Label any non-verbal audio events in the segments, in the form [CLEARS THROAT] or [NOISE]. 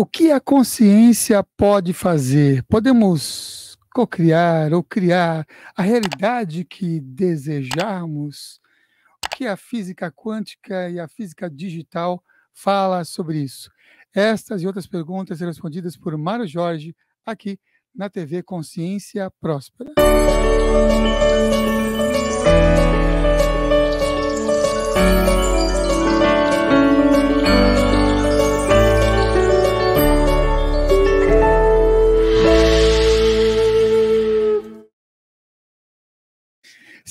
O que a consciência pode fazer? Podemos cocriar ou criar a realidade que desejarmos? O que a física quântica e a física digital fala sobre isso? Estas e outras perguntas serão respondidas por Mário Jorge aqui na TV Consciência Próspera.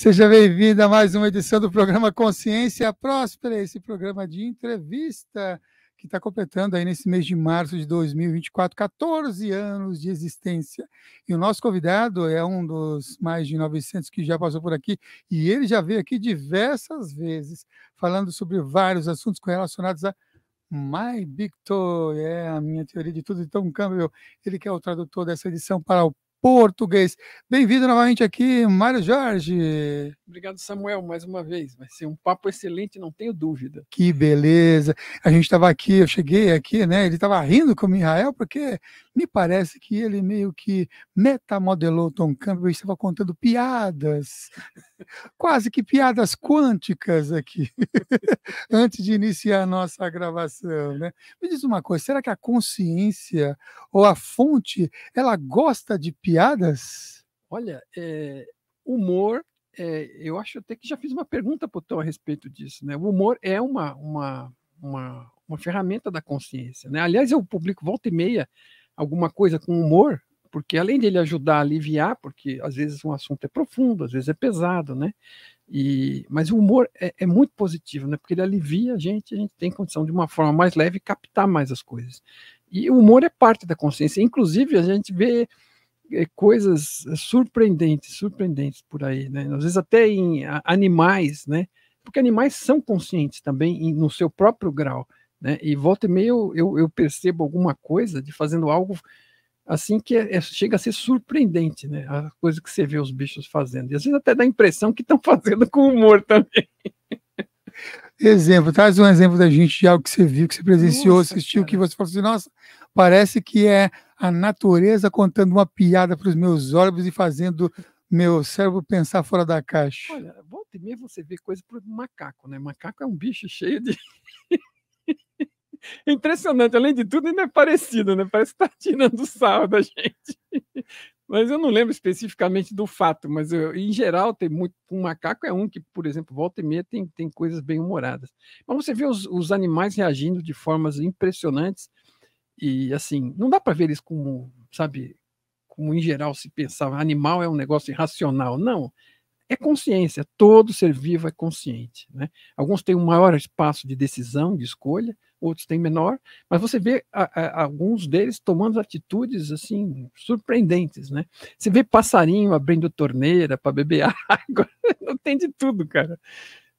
Seja bem-vindo a mais uma edição do programa Consciência Próspera, esse programa de entrevista que está completando aí nesse mês de março de 2024 14 anos de existência. E o nosso convidado é um dos mais de 900 que já passou por aqui e ele já veio aqui diversas vezes falando sobre vários assuntos relacionados a My Victor. é a minha teoria de tudo. Então, câmbio. ele que é o tradutor dessa edição para o português. Bem-vindo novamente aqui, Mário Jorge. Obrigado, Samuel, mais uma vez. Vai ser um papo excelente, não tenho dúvida. Que beleza. A gente estava aqui, eu cheguei aqui, né? Ele estava rindo com o Mihael, porque me parece que ele meio que metamodelou Tom Campbell e estava contando piadas, quase que piadas quânticas aqui, [LAUGHS] antes de iniciar a nossa gravação. Né? Me diz uma coisa, será que a consciência ou a fonte, ela gosta de piadas? Olha, é, humor é, eu acho até que já fiz uma pergunta para o Tom a respeito disso. Né? O humor é uma, uma, uma, uma ferramenta da consciência. Né? Aliás, eu publico volta e meia alguma coisa com humor, porque além dele ajudar a aliviar, porque às vezes um assunto é profundo, às vezes é pesado, né? E, mas o humor é, é, muito positivo, né? Porque ele alivia a gente, a gente tem condição de uma forma mais leve captar mais as coisas. E o humor é parte da consciência. Inclusive, a gente vê eh, coisas surpreendentes, surpreendentes por aí, né? Às vezes até em animais, né? Porque animais são conscientes também no seu próprio grau. Né? E volta e meia eu, eu, percebo alguma coisa de fazendo algo assim que é, é, chega a ser surpreendente, né? A coisa que você vê os bichos fazendo. E às vezes até dá a impressão que estão [LAUGHS] fazendo com humor também. Exemplo, traz um exemplo da gente de algo que você viu, que você presenciou, nossa, assistiu, cara. que você falou assim, nossa, parece que é a natureza contando uma piada para os meus olhos e fazendo meu cérebro pensar fora da caixa. Olha, volta e meia você vê coisa para o macaco, né? Macaco é um bicho cheio de [LAUGHS] É [LAUGHS] impressionante, além de tudo, ainda é parecido, né? Parece que está tirando sal da gente. Mas eu não lembro especificamente do fato, mas eu, em geral tem muito. Um macaco é um que, por exemplo, volta e meia tem, tem coisas bem humoradas. Mas você vê os, os animais reagindo de formas impressionantes e assim, não dá para ver eles como, sabe, como em geral se pensava, animal é um negócio irracional. Não, é consciência. Todo ser vivo é consciente. Né? Alguns têm um maior espaço de decisão, de escolha, outros têm menor, mas você vê a, a, alguns deles tomando atitudes assim surpreendentes, né? Você vê passarinho abrindo torneira para beber [LAUGHS] água, não tem de tudo, cara.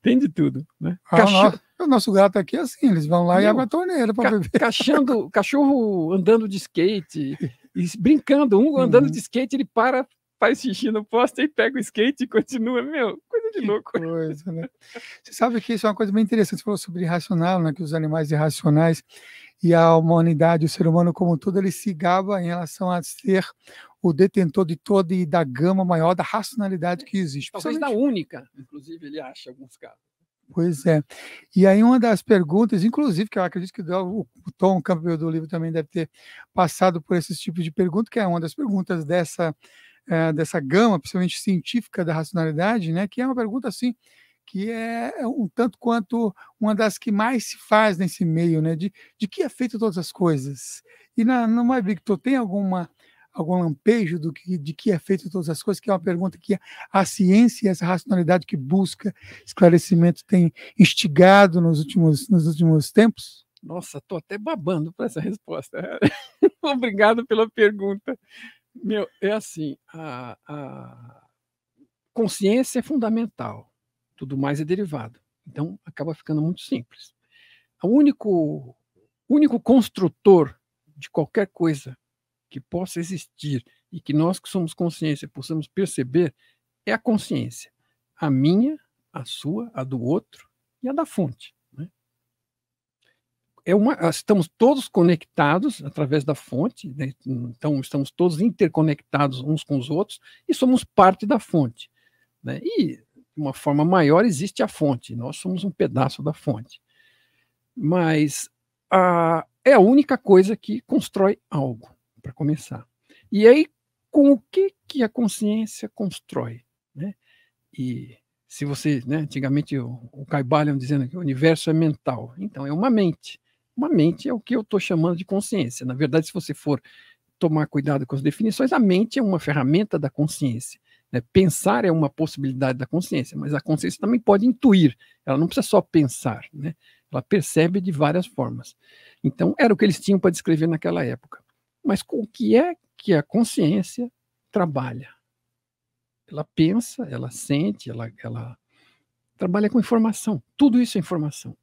Tem de tudo, né? Ah, cachorro... O nosso gato aqui é assim, eles vão lá Meu, e abrem a torneira para beber. Cachando, cachorro andando de skate, [LAUGHS] brincando, um andando uhum. de skate, ele para, faz xixi no poste e pega o skate e continua, meu, coisa de que louco. Coisa, né? Você sabe que isso é uma coisa bem interessante, você falou sobre irracional, né, que os animais irracionais e a humanidade, o ser humano como um todo, ele se gaba em relação a ser o detentor de toda e da gama maior da racionalidade que existe. Talvez da única, inclusive, ele acha alguns casos. Pois é. E aí uma das perguntas, inclusive, que eu acredito que o Tom campeão do livro também deve ter passado por esses tipos de pergunta, que é uma das perguntas dessa é, dessa gama, principalmente científica da racionalidade, né, que é uma pergunta assim que é, é um tanto quanto uma das que mais se faz nesse meio, né, de, de que é feito todas as coisas. E na, no MyVictor tem alguma algum lampejo do que, de que é feito todas as coisas, que é uma pergunta que a, a ciência e essa racionalidade que busca esclarecimento tem instigado nos últimos, nos últimos tempos? Nossa, estou até babando para essa resposta. [LAUGHS] Obrigado pela pergunta. Meu, é assim, a, a consciência é fundamental, tudo mais é derivado. Então, acaba ficando muito simples. O único, único construtor de qualquer coisa que possa existir e que nós que somos consciência possamos perceber é a consciência. A minha, a sua, a do outro e a da fonte é uma, ah, estamos todos conectados através da fonte, né? então estamos todos interconectados uns com os outros e somos parte da fonte. Né? E, de uma forma maior, existe a fonte, nós somos um pedaço da fonte. Mas a, é a única coisa que constrói algo, para começar. E aí, com o que, que a consciência constrói? Né? E se você, né, antigamente o, o Caibalion dizendo que o universo é mental, então é uma mente. Uma mente é o que eu estou chamando de consciência. Na verdade, se você for tomar cuidado com as definições, a mente é uma ferramenta da consciência. Né? Pensar é uma possibilidade da consciência, mas a consciência também pode intuir, ela não precisa só pensar, né? ela percebe de várias formas. Então, era o que eles tinham para descrever naquela época. Mas com o que é que a consciência trabalha? Ela pensa, ela sente, ela, ela trabalha com informação. Tudo isso é informação.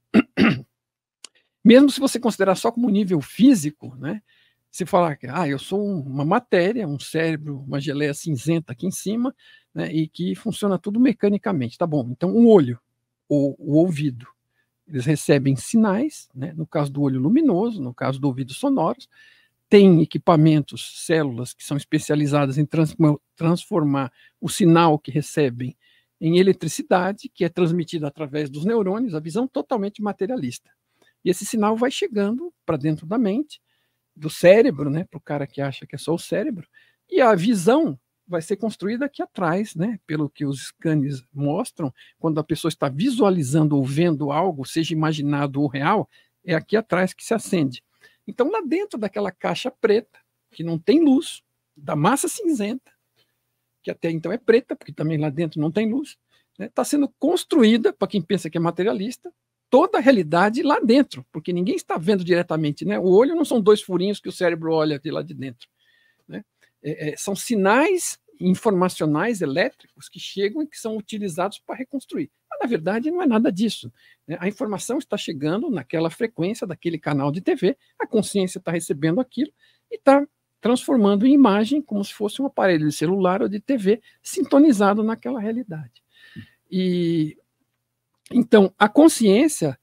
Mesmo se você considerar só como nível físico, né? Se falar que ah, eu sou uma matéria, um cérebro, uma geleia cinzenta aqui em cima, né, e que funciona tudo mecanicamente, tá bom? Então, o olho, ou o ouvido, eles recebem sinais, né, no caso do olho luminoso, no caso do ouvido sonoros, tem equipamentos, células que são especializadas em transformar o sinal que recebem em eletricidade, que é transmitida através dos neurônios, a visão totalmente materialista. E esse sinal vai chegando para dentro da mente, do cérebro, né, para o cara que acha que é só o cérebro, e a visão vai ser construída aqui atrás, né, pelo que os scans mostram, quando a pessoa está visualizando ou vendo algo, seja imaginado ou real, é aqui atrás que se acende. Então, lá dentro daquela caixa preta, que não tem luz, da massa cinzenta, que até então é preta, porque também lá dentro não tem luz, está né, tá sendo construída, para quem pensa que é materialista, toda a realidade lá dentro, porque ninguém está vendo diretamente, né? O olho não são dois furinhos que o cérebro olha de lá de dentro, né? É, é, são sinais informacionais elétricos que chegam e que são utilizados para reconstruir. Mas, na verdade, não é nada disso. Né? A informação está chegando naquela frequência daquele canal de TV, a consciência está recebendo aquilo e está transformando em imagem como se fosse um aparelho de celular ou de TV sintonizado naquela realidade. E então, a consciência,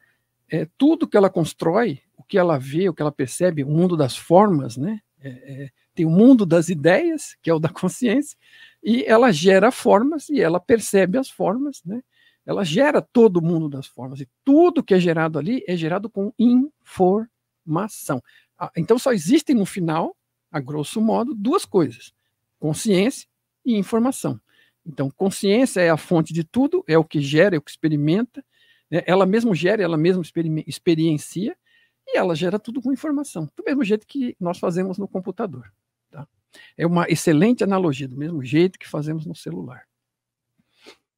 é, tudo que ela constrói, o que ela vê, o que ela percebe, o mundo das formas, né? É, é, tem o mundo das ideias, que é o da [LAUGHS] consciência, e ela gera formas e ela percebe as formas, né? Ela gera todo o mundo das formas e tudo que é gerado ali é gerado com informação. Ah, então só existem no final, a grosso modo, duas coisas: consciência e informação. Então, consciência é a fonte de tudo, é o que gera, é o que experimenta. Né? Ela mesma gera, ela mesma experiencia e ela gera tudo com informação, do mesmo jeito que nós fazemos no computador. Tá? É uma excelente analogia, do mesmo jeito que fazemos no celular.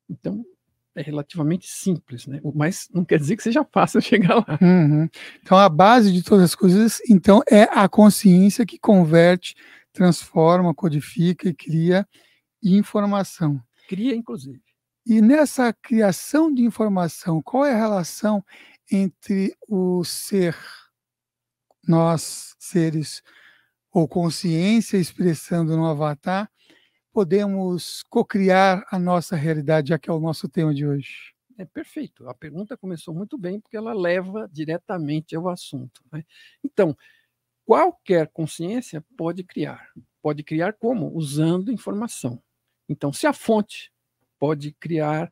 Então, é relativamente simples, né? mas não quer dizer que seja fácil [LAUGHS] chegar lá. Uhum. Então, a base de todas as coisas então é a consciência que converte, transforma, codifica e cria e informação. Cria, inclusive. E nessa criação de informação, qual é a relação entre o ser, nós seres, ou consciência expressando no avatar, podemos cocriar a nossa realidade, já que é o nosso tema de hoje? É perfeito. A pergunta começou muito bem, porque ela leva diretamente ao assunto. Né? Então, qualquer consciência pode criar. Pode criar como? Usando informação. Então, se a fonte pode criar.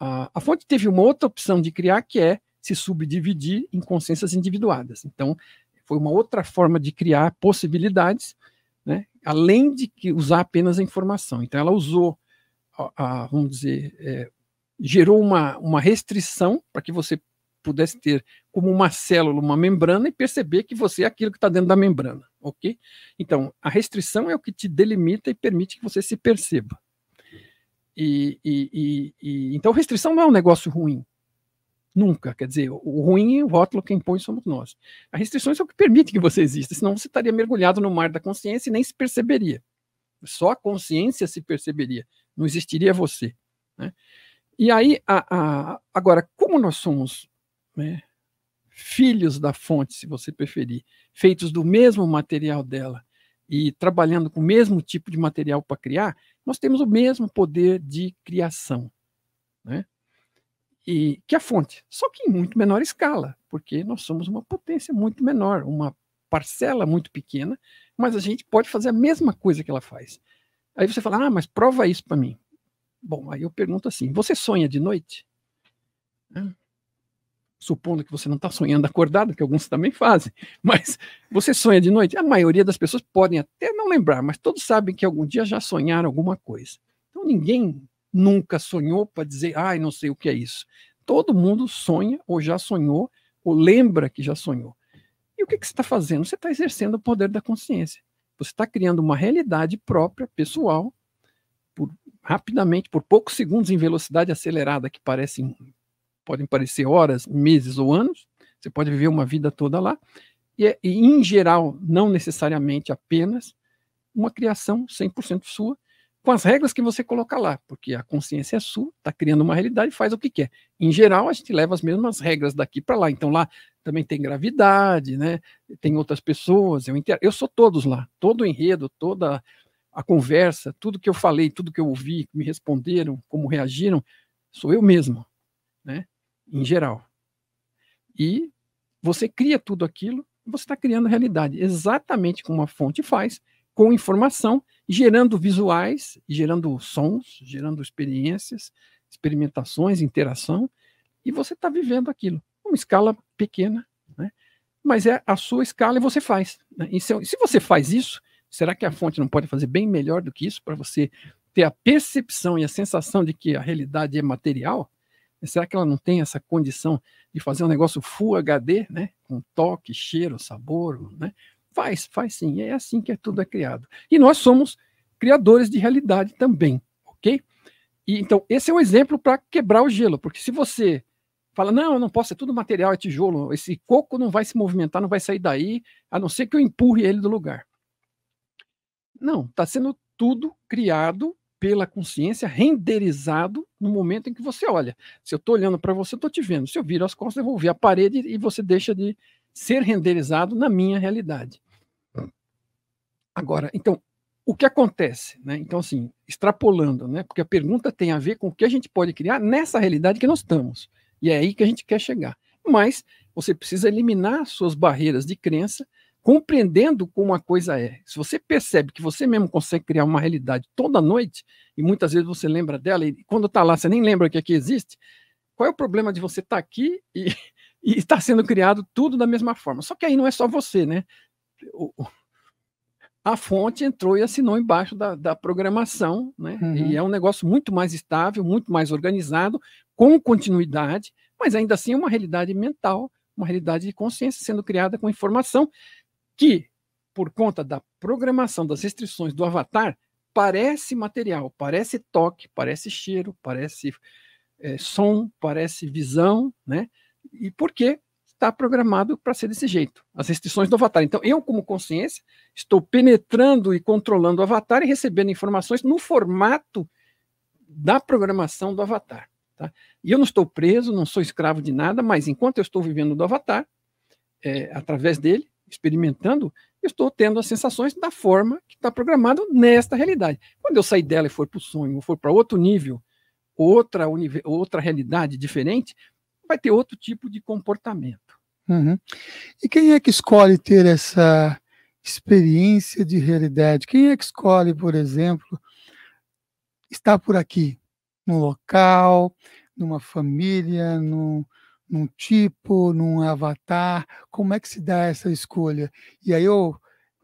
A, a fonte teve uma outra opção de criar, que é se subdividir em consciências individuadas. Então, foi uma outra forma de criar possibilidades, né, além de usar apenas a informação. Então, ela usou, a, a, vamos dizer, é, gerou uma, uma restrição para que você pudesse ter como uma célula, uma membrana e perceber que você é aquilo que está dentro da membrana, ok? Então, a restrição é o que te delimita e permite que você se perceba. E, e, e, então, restrição não é um negócio ruim. Nunca. Quer dizer, o ruim, o rótulo, quem põe somos nós. As restrições é o que permite que você exista, senão você estaria mergulhado no mar da consciência e nem se perceberia. Só a consciência se perceberia. Não existiria você. Né? E aí, a, a, agora, como nós somos né, filhos da fonte, se você preferir, feitos do mesmo material dela e trabalhando com o mesmo tipo de material para criar, nós temos o mesmo poder de criação, né? E que a fonte, só que em muito menor escala, porque nós somos uma potência muito menor, uma parcela muito pequena, mas a gente pode fazer a mesma coisa que ela faz. Aí você fala, ah, mas prova isso para mim. Bom, aí eu pergunto assim: você sonha de noite? supondo que você não está sonhando acordado, que alguns também fazem, [LAUGHS] mas você sonha de noite? A maioria das pessoas podem até não lembrar, mas todos sabem que algum dia já sonharam alguma coisa. Então ninguém nunca sonhou para dizer, ai, não sei o que é isso. Todo mundo sonha ou já sonhou ou lembra que já sonhou. E o que, que você está fazendo? Você está exercendo o poder da consciência. Você está criando uma realidade própria, pessoal, por, rapidamente, por poucos segundos em velocidade acelerada, que parece podem parecer horas, meses ou anos, você pode viver uma vida toda lá, e, é, e em geral, não necessariamente apenas, uma criação 100% sua, com as regras que você coloca lá, porque a consciência é sua, está criando uma realidade, e faz o que quer. Em geral, a gente leva as mesmas regras daqui para lá. Então lá também tem gravidade, né? Tem outras pessoas, eu inter... eu sou todos lá, todo o enredo, toda a conversa, tudo que eu falei, tudo que eu ouvi, me responderam, como reagiram, sou eu mesmo né? Em geral. E você cria tudo aquilo, você está criando a realidade, exatamente como a fonte faz, com informação, gerando visuais, gerando sons, gerando experiências, experimentações, interação, e você está vivendo aquilo, uma escala pequena, né? mas é a sua escala e você faz. Né? E se, se você faz isso, será que a fonte não pode fazer bem melhor do que isso para você ter a percepção e a sensação de que a realidade é material? Será que ela não tem essa condição de fazer um negócio Full HD, né? Com toque, cheiro, sabor, né? Faz, faz sim. É assim que é tudo é criado. E nós somos criadores de realidade também, ok? E, então, esse é um exemplo para quebrar o gelo, porque se você fala, não, não posso, é tudo material, é tijolo, esse coco não vai se movimentar, não vai sair daí, a não ser que eu empurre ele do lugar. Não, está sendo tudo criado pela consciência renderizado no momento em que você olha. Se eu estou olhando para você, eu estou te vendo. Se eu viro as costas, eu vou ver a parede e você deixa de ser renderizado na minha realidade. Hum. Agora, então, o que acontece? Né? Então, assim, extrapolando, né? porque a pergunta tem a ver com o que a gente pode criar nessa realidade que nós estamos. E é aí que a gente quer chegar. Mas você precisa eliminar suas barreiras de crença compreendendo como a coisa é. Se você percebe que você mesmo consegue criar uma realidade toda noite, e muitas vezes você lembra dela, e quando está lá você nem lembra que aqui existe, qual é o problema de você estar tá aqui e [LAUGHS] está sendo criado tudo da mesma forma? Só que aí não é só você, né? O, a fonte entrou e assinou embaixo da, da programação, né? Uhum. E é um negócio muito mais estável, muito mais organizado, com continuidade, mas ainda assim é uma realidade mental, uma realidade de consciência sendo criada com informação que, por conta da programação das restrições do avatar, parece material, parece toque, parece cheiro, parece é, som, parece visão, né? E por quê? Está programado para ser desse jeito, as restrições do avatar. Então, eu, como consciência, estou penetrando e controlando o avatar e recebendo informações no formato da programação do avatar. Tá? E eu não estou preso, não sou escravo de nada, mas enquanto eu estou vivendo do avatar, é, através dele, experimentando, eu estou tendo as sensações da forma que está programado nesta realidade. Quando eu sair dela e for para o sonho, ou for para outro nível, outra, outra realidade diferente, vai ter outro tipo de comportamento. Uhum. E quem é que escolhe ter essa experiência de realidade? Quem é que escolhe, por exemplo, estar por aqui, num local, numa família, num, num tipo, num avatar? Como é que se dá essa escolha? E aí eu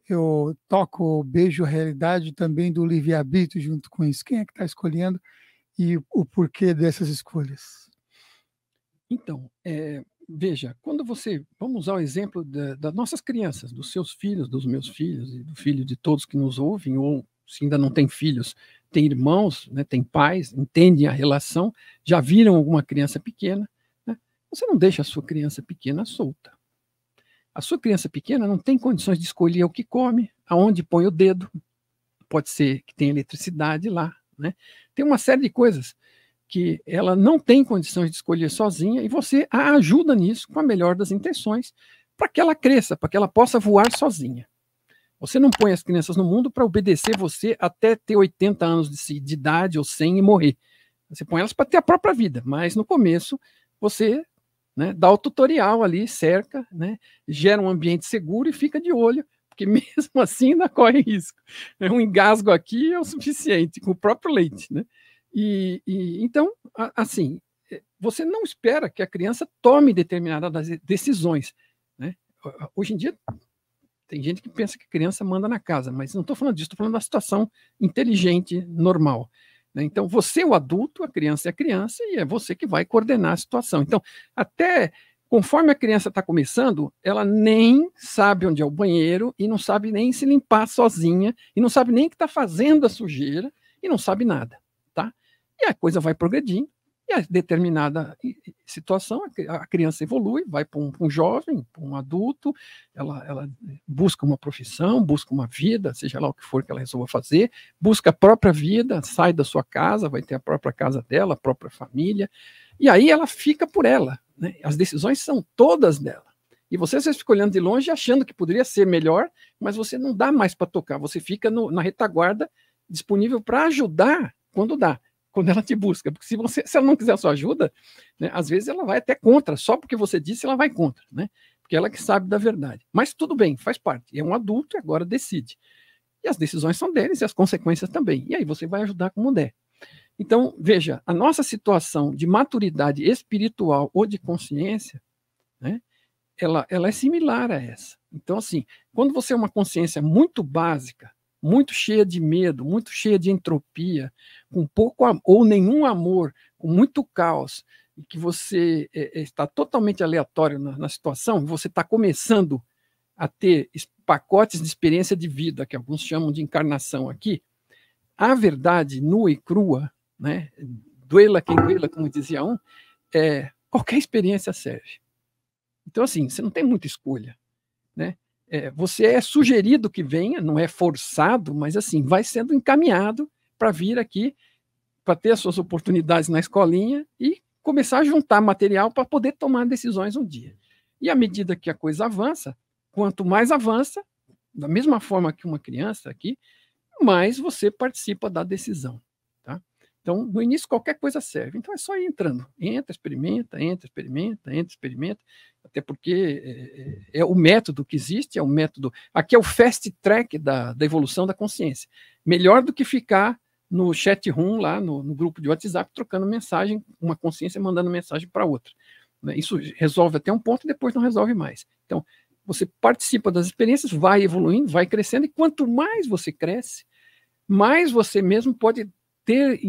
eu toco beijo a realidade também do livre-arbítrio junto com isso. Quem é que está escolhendo e o porquê dessas escolhas? Então, é, veja, quando você. Vamos usar o exemplo da, das nossas crianças, dos seus filhos, dos meus filhos e do filho de todos que nos ouvem, ou se ainda não tem filhos, tem irmãos, né, tem pais, entendem a relação, já viram alguma criança pequena você não deixa a sua criança pequena solta. A sua criança pequena não tem condições de escolher o que come, aonde põe o dedo. Pode ser que tenha eletricidade lá, né? Tem uma série de coisas que ela não tem condições de escolher sozinha e você a ajuda nisso com a melhor das intenções para que ela cresça, para que ela possa voar sozinha. Você não põe as crianças no mundo para obedecer você até ter 80 anos de, de idade ou 100 e morrer. Você põe elas para ter a própria vida, mas no começo você né? Dá o tutorial ali, cerca, né? Gera um ambiente seguro e fica de olho, porque [LAUGHS] mesmo assim ainda corre risco. É um engasgo aqui é o suficiente com o próprio leite, né? E, e então, assim, eh, você não espera que a criança tome determinadas decisões, né? Hoje em dia tem gente que pensa que a criança manda na casa, mas não estou falando disso, estou falando da situação inteligente, normal. Né? Então, você é o adulto, a criança é a criança, e é você que vai coordenar a situação. Então, até conforme a criança está começando, ela nem sabe onde é o banheiro, e não sabe nem se limpar sozinha, e não sabe nem que está fazendo a sujeira, e não sabe nada. Tá? E a coisa vai progredindo e a determinada situação, a criança evolui, vai para um, um, jovem, para um adulto, ela, ela, busca uma profissão, busca uma vida, seja lá o que for que ela resolva fazer, busca a própria vida, sai da sua casa, vai ter a própria casa dela, a própria família, e aí ela fica por ela. Né? As decisões são todas dela. E você, você fica olhando de longe achando que poderia ser melhor, mas você não dá mais para tocar, você fica no, na retaguarda disponível para ajudar quando dá quando ela te busca. Porque se, você, se ela não quiser a sua ajuda, né, às vezes ela vai até contra, só porque você disse, ela vai contra, né? Porque ela que sabe da verdade. Mas tudo bem, faz parte. É um adulto e agora decide. E as decisões são deles e as consequências também. E aí você vai ajudar como der. Então, veja, a nossa situação de maturidade espiritual ou de consciência, né, ela, ela é similar a essa. Então, assim, quando você é uma consciência muito básica, muito cheia de medo, muito cheia de entropia, com pouco ou nenhum amor, com muito caos, e que você é, é, está totalmente aleatório na, na situação, você está começando a ter pacotes de experiência de vida, que alguns chamam de encarnação aqui, a verdade nua e crua, né, duela quem duela, como dizia um, é, qualquer experiência serve. Então, assim, você não tem muita escolha. Né? é, você é sugerido que venha, não é forçado, mas assim, vai sendo encaminhado para vir aqui, para ter as suas oportunidades na escolinha e começar a juntar material para poder tomar decisões um dia. E à medida que a coisa avança, quanto mais avança, da mesma forma que uma criança aqui, mais você participa da decisão. Então, no início, qualquer coisa serve. Então, é só ir entrando. Entra, experimenta, entra, experimenta, entra, experimenta. Até porque é, é, o método que existe, é o método. Aqui é o fast track da, da evolução da consciência. Melhor do que ficar no chat room, lá no, no grupo de WhatsApp, trocando mensagem, uma consciência mandando mensagem para outra. Né? Isso resolve até um ponto e depois não resolve mais. Então, você participa das experiências, vai evoluindo, vai crescendo, e quanto mais você cresce, mais você mesmo pode ter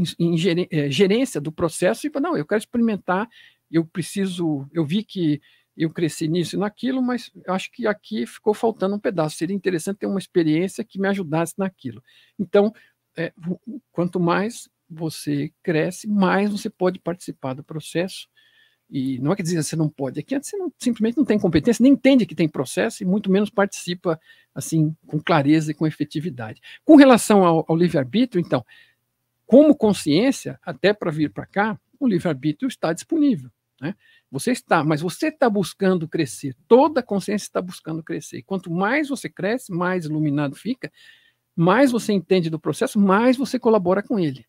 eh, gerência do processo e falar, não, eu quero experimentar, eu preciso, eu vi que eu cresci nisso e naquilo, mas acho que aqui ficou faltando um pedaço. Seria interessante ter uma experiência que me ajudasse naquilo. Então, é, quanto mais você cresce, mais você pode participar do processo. E não é que dizer ah, você não pode, é que você não, simplesmente não tem competência, nem entende que tem processo e muito menos participa assim com clareza e com efetividade. Com relação ao, ao livre-arbítrio, então, como consciência, até para vir para cá, o livre-arbítrio está disponível. Né? Você está, mas você está buscando crescer. Toda consciência está buscando crescer. Quanto mais você cresce, mais iluminado fica, mais você entende do processo, mais você colabora com ele.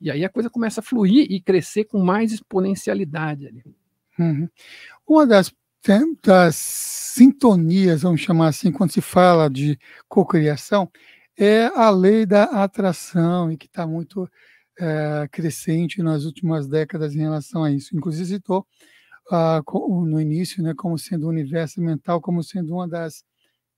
E aí a coisa começa a fluir e crescer com mais exponencialidade ali. Uhum. Uma das, né, das sintonias, vamos chamar assim, quando se fala de cocriação, criação é a lei da atração, e que está muito é, crescente nas últimas décadas em relação a isso. Inclusive, citou ah, no início né, como sendo o universo mental, como sendo uma das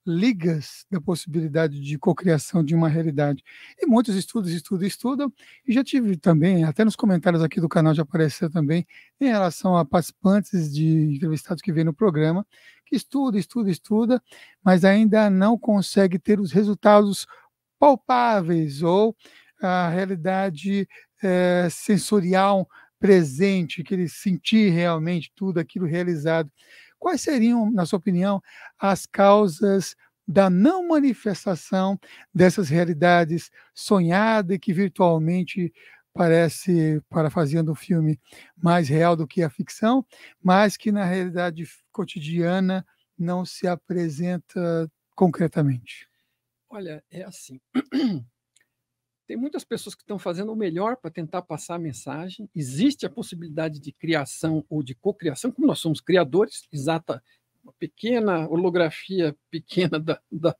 ligas da possibilidade de cocriação de uma realidade. E muitos estudos estudam, estudam, e já tive também, até nos comentários aqui do canal já apareceu também, em relação a participantes de entrevistados que vêm no programa, que estuda, estuda, estuda, mas ainda não consegue ter os resultados palpáveis ou a realidade é, sensorial presente, que ele sentir realmente tudo aquilo realizado. Quais seriam, na sua opinião, as causas da não manifestação dessas realidades sonhadas que virtualmente parece, para fazendo um filme, mais real do que a ficção, mas que na realidade cotidiana não se apresenta concretamente? Olha, é assim. [CLEARS THROAT] Tem muitas pessoas que estão fazendo o melhor para tentar passar a mensagem. Existe a possibilidade de criação ou de cocriação, como nós somos criadores, exata, uma pequena holografia [LAUGHS] pequena da, da,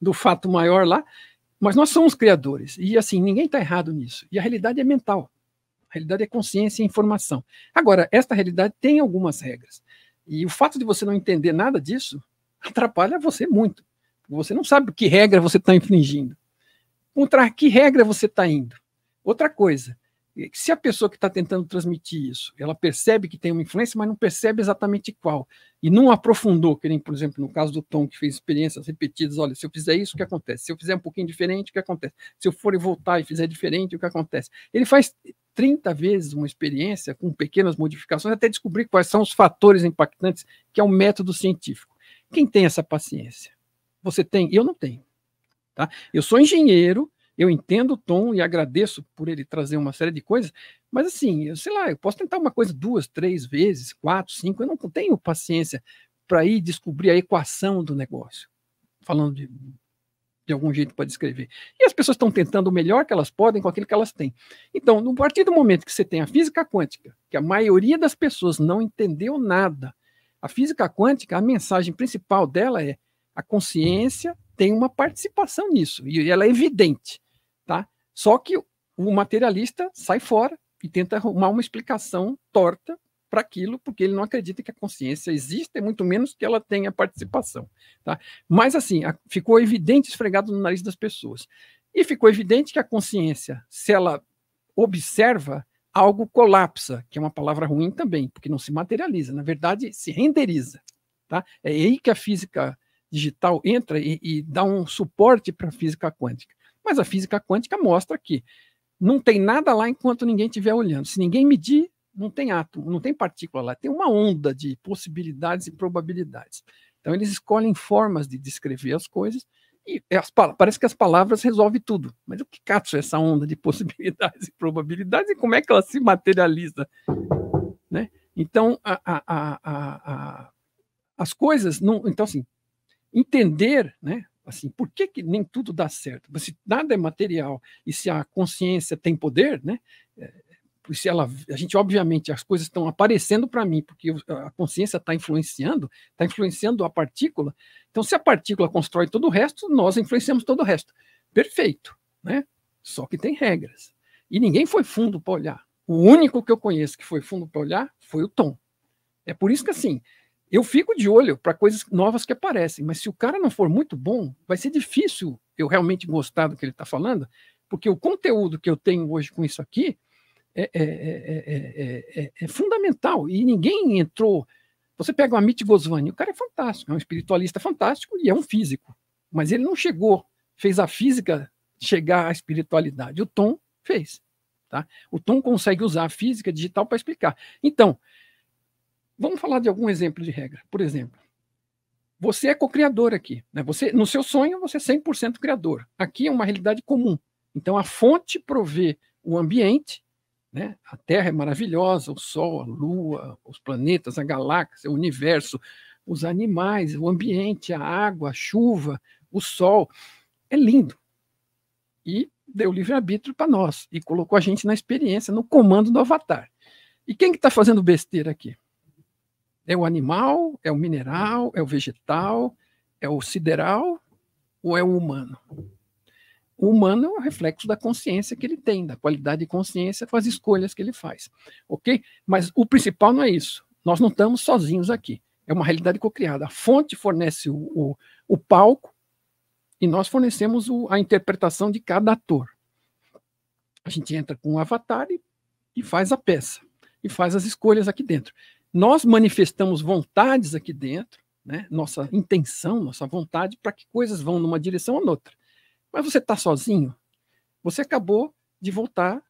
do fato maior lá, mas nós somos criadores. E assim, ninguém está errado nisso. E a realidade é mental. A realidade é consciência e informação. Agora, esta realidade tem algumas regras. E o fato de você não entender nada disso [LAUGHS] atrapalha você muito. Você não sabe que regra você está infringindo. Contra que regra você está indo? Outra coisa, se a pessoa que está tentando transmitir isso, ela percebe que tem uma influência, mas não percebe exatamente qual, e não aprofundou, que nem, por exemplo, no caso do Tom, que fez experiências repetidas, olha, se eu fizer isso, o que acontece? Se eu fizer um pouquinho diferente, o que acontece? Se eu for e voltar e fizer diferente, o que acontece? Ele faz 30 vezes uma experiência com pequenas modificações até descobrir quais são os fatores impactantes, que é o um método científico. Quem tem essa paciência? Você tem? Eu não tenho. Tá? Eu sou engenheiro, eu entendo o Tom e agradeço por ele trazer uma série de coisas, mas assim, eu sei lá, eu posso tentar uma coisa duas, três vezes, quatro, cinco, eu não tenho paciência para ir descobrir a equação do negócio. Falando de, de algum jeito para descrever. E as pessoas estão tentando o melhor que elas podem com aquilo que elas têm. Então, a partir do momento que você tem a física quântica, que a maioria das pessoas não entendeu nada, a física quântica, a mensagem principal dela é a consciência tem uma participação nisso, e ela é evidente, tá? Só que o materialista sai fora e tenta arrumar uma explicação torta para aquilo, porque ele não acredita que a consciência existe, é muito menos que ela tenha participação. Tá? Mas, assim, a, ficou evidente esfregado no nariz das pessoas. E ficou evidente que a consciência, se ela observa, algo colapsa, que é uma palavra ruim também, porque não se materializa, na verdade, se renderiza. Tá? É aí que a física digital entra e, e dá um suporte para a física quântica. Mas a física quântica mostra que não tem nada lá enquanto ninguém estiver olhando. Se ninguém medir, não tem átomo, não tem partícula lá, tem uma onda de possibilidades e probabilidades. Então eles escolhem formas de descrever as coisas e as, parece que as palavras resolvem tudo. Mas o que catso é essa onda de [LAUGHS] possibilidades e probabilidades e como é que ela se materializa? Né? Então a, a, a, as coisas não. Então, assim, entender, né? Assim, por que, que nem tudo dá certo? Mas se nada é material e se a consciência tem poder, né? Eh, se ela, a gente obviamente as coisas estão aparecendo para mim porque a consciência está influenciando, está influenciando a partícula. Então, se a partícula constrói todo o resto, nós influenciamos todo o resto. Perfeito, né? Só que tem regras. E ninguém foi fundo para olhar. O único que eu conheço que foi fundo para olhar foi o Tom. É por isso que assim, eu fico de olho para coisas novas que aparecem, mas se o cara não for muito bom, vai ser difícil eu realmente gostar do que ele está falando, porque o conteúdo que eu tenho hoje com isso aqui é é é, é, é, é, é fundamental e ninguém entrou. Você pega o Amit Goswami, o cara é fantástico, é um espiritualista fantástico e é um físico, mas ele não chegou, fez a física chegar à espiritualidade. O Tom fez. Tá? O Tom consegue usar a física digital para explicar. Então, Vamos falar de algum exemplo de regra. Por exemplo, você é co-criador aqui. Né? Você, no seu sonho, você é 100% criador. Aqui é uma realidade comum. Então, a fonte provê o ambiente, né? a Terra é maravilhosa, o Sol, a Lua, os planetas, a galáxia, o universo, os animais, o ambiente, a água, a chuva, o Sol. É lindo. E deu livre-arbítrio para nós e colocou a gente na experiência, no comando do avatar. E quem que está fazendo besteira aqui? É o animal? É o mineral? É o vegetal? É o sideral? Ou é o humano? O humano é o reflexo da consciência que ele tem, da qualidade de consciência com as escolhas que ele faz. Ok? Mas o principal não é isso. Nós não estamos sozinhos aqui. É uma realidade cocriada. A fonte fornece o, o, o palco e nós fornecemos o, a interpretação de cada ator. A gente entra com um avatar e, e faz a peça, e faz as escolhas aqui dentro nós manifestamos vontades aqui dentro, né? nossa intenção, nossa vontade, para que coisas vão numa direção ou noutra. Mas você está sozinho, você acabou de voltar,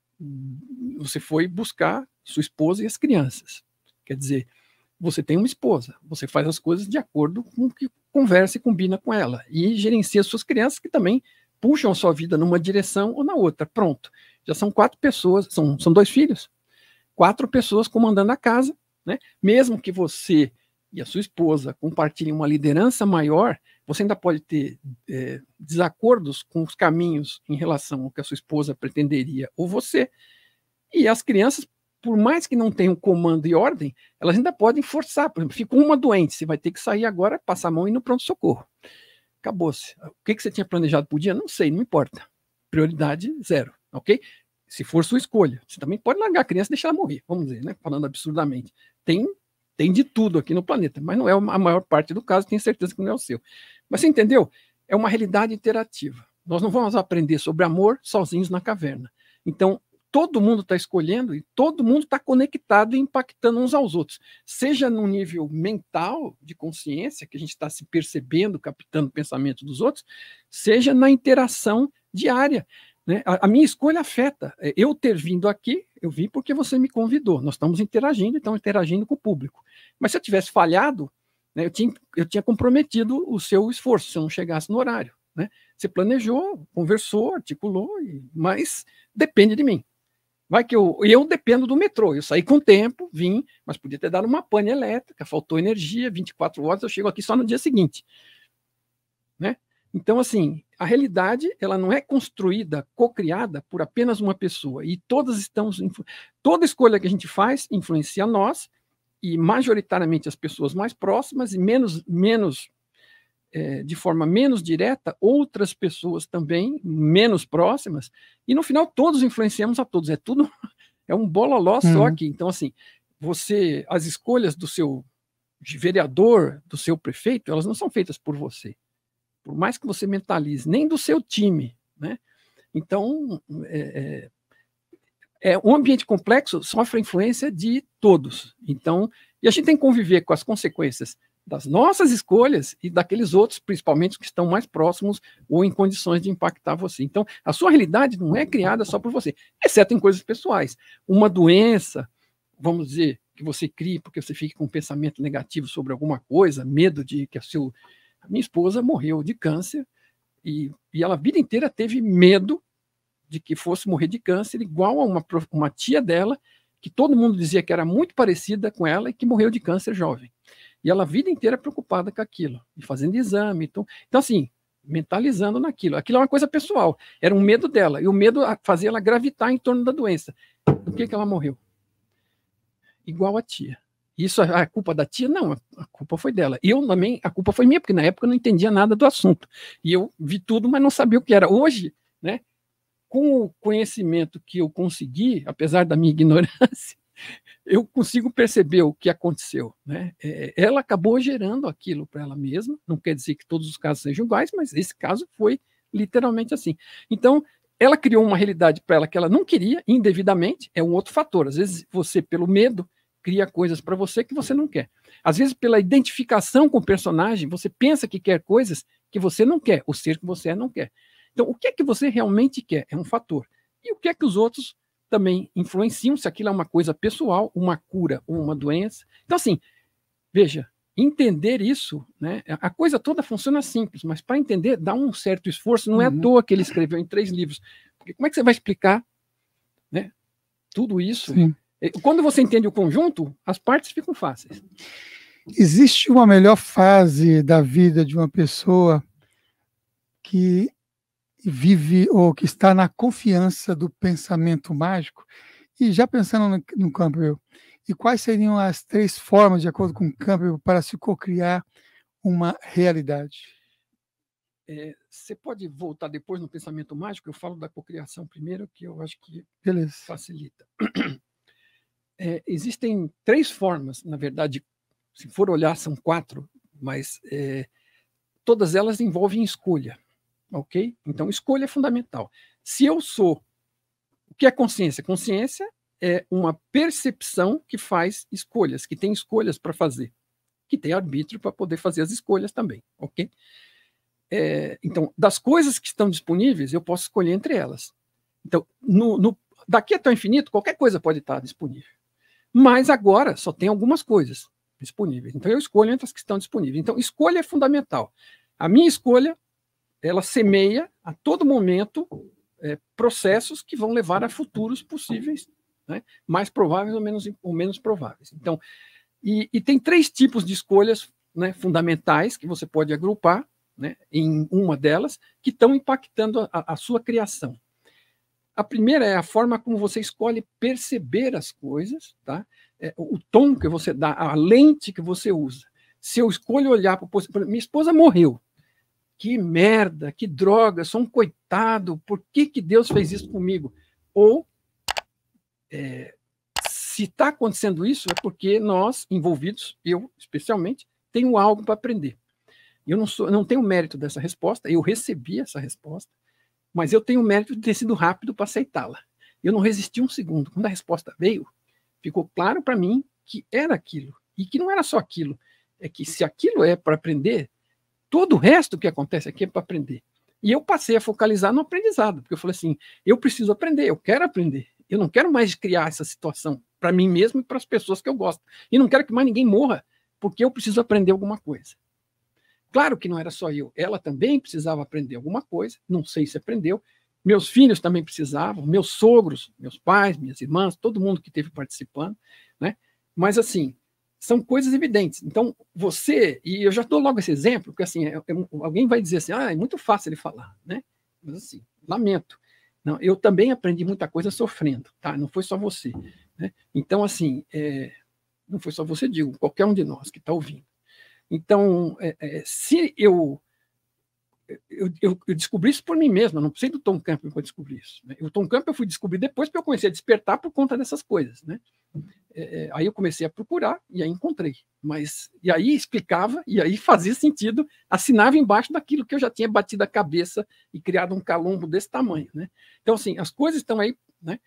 você foi buscar sua esposa e as crianças. Quer dizer, você tem uma esposa, você faz as coisas de acordo com o que conversa e combina com ela, e gerencia suas crianças que também puxam a sua vida numa direção ou na outra. Pronto, já são quatro pessoas, são, são dois filhos, quatro pessoas comandando a casa, né? Mesmo que você e a sua esposa compartilhem uma liderança maior, você ainda pode ter é, desacordos com os caminhos em relação ao que a sua esposa pretenderia ou você. E as crianças, por mais que não tenham comando e ordem, elas ainda podem forçar. Por exemplo, ficou uma doente, você vai ter que sair agora, passar a mão e ir no pronto-socorro. Acabou-se. O que, que você tinha planejado para o dia? Não sei, não importa. Prioridade zero, ok? se for sua escolha. Você também pode largar a criança e deixar ela morrer, vamos dizer, né? Falando absurdamente. Tem, tem de tudo aqui no planeta, mas não é a maior parte do caso, tenho certeza que não é o seu. Mas você entendeu? É uma realidade interativa. Nós não vamos aprender sobre amor sozinhos na caverna. Então, todo mundo está escolhendo e todo mundo está conectado e impactando uns aos outros. Seja no nível mental, de consciência, que a gente está se percebendo, captando o pensamento dos outros, seja na interação diária. Né? A, a, minha escolha afeta. É, eu ter vindo aqui, eu vim porque você me convidou. Nós estamos interagindo, então interagindo com o público. Mas se eu tivesse falhado, né, eu, tinha, eu tinha comprometido o seu esforço se eu não chegasse no horário. Né? Você planejou, conversou, articulou, mas depende de mim. Vai que eu, eu dependo do metrô. Eu saí com tempo, vim, mas podia ter dado uma pane elétrica, faltou energia, 24 horas, eu chego aqui só no dia seguinte. Né? Então, assim, a realidade, ela não é construída, co-criada por apenas uma pessoa. E todas estamos toda escolha que a gente faz influencia nós e majoritariamente as pessoas mais próximas e menos menos é, de forma menos direta outras pessoas também menos próximas e no final todos influenciamos a todos. É tudo [LAUGHS] é um bololó uhum. só aqui. Então assim, você as escolhas do seu vereador, do seu prefeito, elas não são feitas por você por mais que você mentalize, nem do seu time. Né? Então, é, é, é um ambiente complexo sofre influência de todos. Então, e a gente tem que conviver com as consequências das nossas escolhas e daqueles outros, principalmente que estão mais próximos ou em condições de impactar você. Então, a sua realidade não é criada só por você, exceto em coisas pessoais. Uma doença, vamos dizer, que você cria porque você fica com um pensamento negativo sobre alguma coisa, medo de que a seu minha esposa morreu de câncer e, e ela a vida inteira teve medo de que fosse morrer de câncer, igual a uma, uma tia dela, que todo mundo dizia que era muito parecida com ela e que morreu de câncer jovem. E ela a vida inteira preocupada com aquilo, e fazendo exame. Então, então assim, mentalizando naquilo. Aquilo é uma coisa pessoal, era um medo dela, e o medo fazia ela gravitar em torno da doença. Por que, que ela morreu? Igual a tia. Isso é culpa da tia? Não, a culpa foi dela. Eu também, a culpa foi minha, porque na época eu não entendia nada do assunto. E eu vi tudo, mas não sabia o que era. Hoje, né, com o conhecimento que eu consegui, apesar da minha [LAUGHS] ignorância, eu consigo perceber o que aconteceu. Né? É, ela acabou gerando aquilo para ela mesma. Não quer dizer que todos os casos sejam iguais, mas esse caso foi literalmente assim. Então, ela criou uma realidade para ela que ela não queria, indevidamente, é um outro fator. Às vezes, você, pelo medo cria coisas para você que você não quer. Às vezes, pela identificação com o personagem, você pensa que quer coisas que você não quer, o ser que você é não quer. Então, o que é que você realmente quer? É um fator. E o que é que os outros também influenciam, se aquilo é uma coisa pessoal, uma cura ou uma doença. Então, assim, veja, entender isso, né? A coisa toda funciona simples, mas para entender dá um certo esforço. Não é à uhum. toa que ele escreveu em três livros. Porque como é que você vai explicar, né? Tudo isso Sim. Quando você entende o conjunto, as partes ficam fáceis. Existe uma melhor fase da vida de uma pessoa que vive ou que está na confiança do pensamento mágico? E já pensando no, no Campbell, e quais seriam as três formas, de acordo com Campbell, para se cocriar uma realidade? É, você pode voltar depois no pensamento mágico? Eu falo da cocriação primeiro, que eu acho que Beleza. facilita é, existem três formas, na verdade, se for olhar, são quatro, mas é, todas elas envolvem escolha, ok? Então, escolha é fundamental. Se eu sou. O que é consciência? Consciência é uma percepção que faz escolhas, que tem escolhas para fazer, que tem arbítrio para poder fazer as escolhas também, ok? É, então, das coisas que estão disponíveis, eu posso escolher entre elas. Então, no, no, daqui até o infinito, qualquer coisa pode estar disponível. Mas agora só tem algumas coisas disponíveis. Então eu escolho entre as que estão disponíveis. Então escolha é fundamental. A minha escolha, ela semeia a todo momento é, processos que vão levar a futuros possíveis, né? mais prováveis ou menos, ou menos prováveis. Então, e, e tem três tipos de escolhas né, fundamentais que você pode agrupar né, em uma delas, que estão impactando a, a sua criação. A primeira é a forma como você escolhe perceber as coisas, tá? É, o tom que você dá, a lente que você usa. Se eu escolho olhar para minha esposa morreu. Que merda, que droga, sou um coitado, por que, que Deus fez isso comigo? Ou, é, se está acontecendo isso, é porque nós, envolvidos, eu especialmente, tenho algo para aprender. Eu não, sou, não tenho mérito dessa resposta, eu recebi essa resposta, mas eu tenho o mérito de ter sido rápido para aceitá-la. Eu não resisti um segundo. Quando a resposta veio, ficou claro para mim que era aquilo. E que não era só aquilo. É que se aquilo é para aprender, todo o resto que acontece aqui é para aprender. E eu passei a focalizar no aprendizado, porque eu falei assim: eu preciso aprender, eu quero aprender. Eu não quero mais criar essa situação para mim mesmo e para as pessoas que eu gosto. E não quero que mais ninguém morra, porque eu preciso aprender alguma coisa. Claro que não era só eu, ela também precisava aprender alguma coisa, não sei se aprendeu. Meus filhos também precisavam, meus sogros, meus pais, minhas irmãs, todo mundo que teve participando, né? Mas assim, são coisas evidentes. Então, você, e eu já dou logo esse exemplo, porque assim, é, é alguém vai dizer assim, ah, é muito fácil ele falar, né? Mas assim, lamento. Não, eu também aprendi muita coisa sofrendo, tá? Não foi só você. Né? Então, assim, é, não foi só você, digo, qualquer um de nós que está ouvindo. Então, é, é, se eu eu, eu, eu, descobri isso por mim mesmo, eu não precisei do Tom Campbell para descobrir isso. Né? O Tom Campbell eu fui descobrir depois que eu comecei a despertar por conta dessas coisas. Né? É, é, aí eu comecei a procurar e aí encontrei. Mas e aí explicava e aí fazia sentido, assinava embaixo daquilo que eu já tinha batido a cabeça e criado um calombo desse tamanho. Né? Então assim, as coisas estão aí. Né?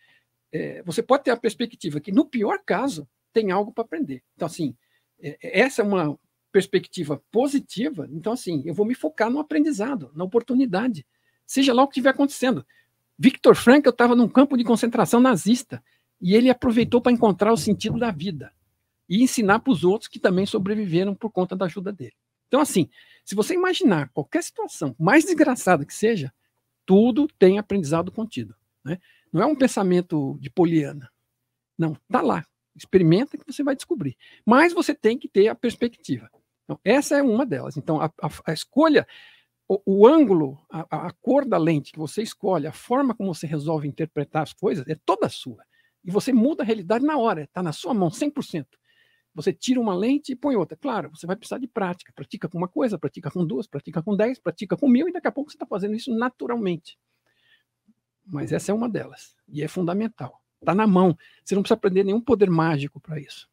É, você pode ter a perspectiva que no pior caso tem algo para aprender. Então assim, é, é essa é uma perspectiva positiva, então assim, eu vou me focar no aprendizado, na oportunidade, seja lá o que estiver acontecendo. Victor Frankl estava num campo de concentração nazista e ele aproveitou para encontrar o sentido da vida e ensinar para os outros que também sobreviveram por conta da ajuda dele. Então assim, se você imaginar qualquer situação, mais desgraçada que seja, tudo tem aprendizado contido, né? Não é um pensamento de poliana. Não, tá lá. Experimenta que você vai descobrir. Mas você tem que ter a perspectiva. Então, essa é uma delas. Então, a, a, a escolha, o, o ângulo, a, a, cor da lente que você escolhe, a forma como você resolve interpretar as coisas, é toda sua. E você muda a realidade na hora, está na sua mão, 100%. Você tira uma lente e põe outra. Claro, você vai precisar de prática. Pratica com uma coisa, pratica com duas, pratica com dez, pratica com mil, e daqui a pouco você está fazendo isso naturalmente. Mas essa é uma delas. E é fundamental. Está na mão. Você não precisa aprender nenhum poder mágico para isso.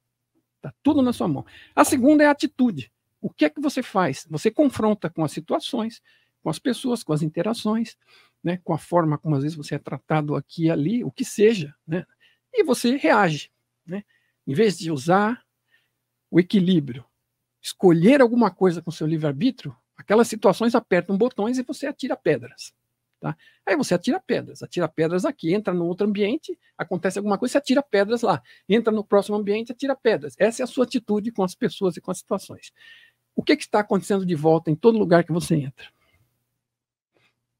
Está tudo na sua mão. A segunda é a atitude o que é que você faz? Você confronta com as situações, com as pessoas, com as interações, né, com a forma como às vezes você é tratado aqui e ali, o que seja, né, e você reage. Né? Em vez de usar o equilíbrio, escolher alguma coisa com seu livre-arbítrio, aquelas situações apertam botões e você atira pedras. Tá? Aí você atira pedras, atira pedras aqui, entra no outro ambiente, acontece alguma coisa, você atira pedras lá, entra no próximo ambiente, atira pedras. Essa é a sua atitude com as pessoas e com as situações o que, é que está acontecendo de volta em todo lugar que você entra?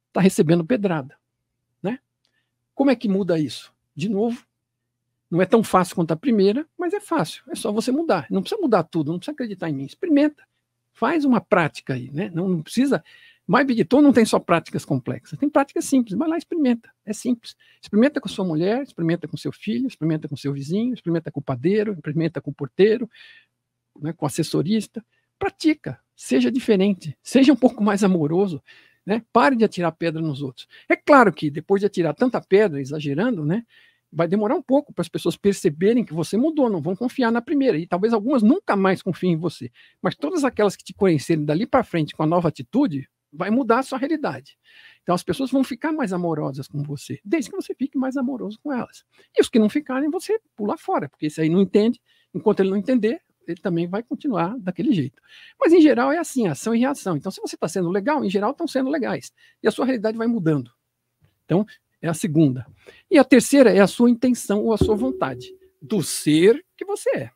Está recebendo pedrada. Né? Como é que muda isso? De novo, não é tão fácil quanto a primeira, mas é fácil. É só você mudar. Não precisa mudar tudo, não precisa acreditar em mim. Experimenta. Faz uma prática aí. Né? Não, não precisa. MyBigTool não tem só práticas complexas, tem práticas simples. Vai lá experimenta. É simples. Experimenta com sua mulher, experimenta com seu filho, experimenta com seu vizinho, experimenta com o padeiro, experimenta com o porteiro, né, com o assessorista pratica, seja diferente, seja um pouco mais amoroso, né? Pare de atirar pedra nos outros. É claro que depois de atirar tanta pedra, exagerando, né? Vai demorar um pouco para as pessoas perceberem que você mudou, não vão confiar na primeira. E talvez algumas nunca mais confiem em você. Mas todas aquelas que te conhecerem dali para frente com a nova atitude, vai mudar a sua realidade. Então as pessoas vão ficar mais amorosas com você, desde que você fique mais amoroso com elas. E os que não ficarem, você pula fora, porque esse aí não entende. Enquanto ele não entender, ele também vai continuar daquele jeito. Mas em geral é assim, ação e reação. Então, se você está sendo legal, em geral estão sendo legais. E a sua realidade vai mudando. Então, é a segunda. E a terceira é a sua intenção ou a sua vontade do ser que você é.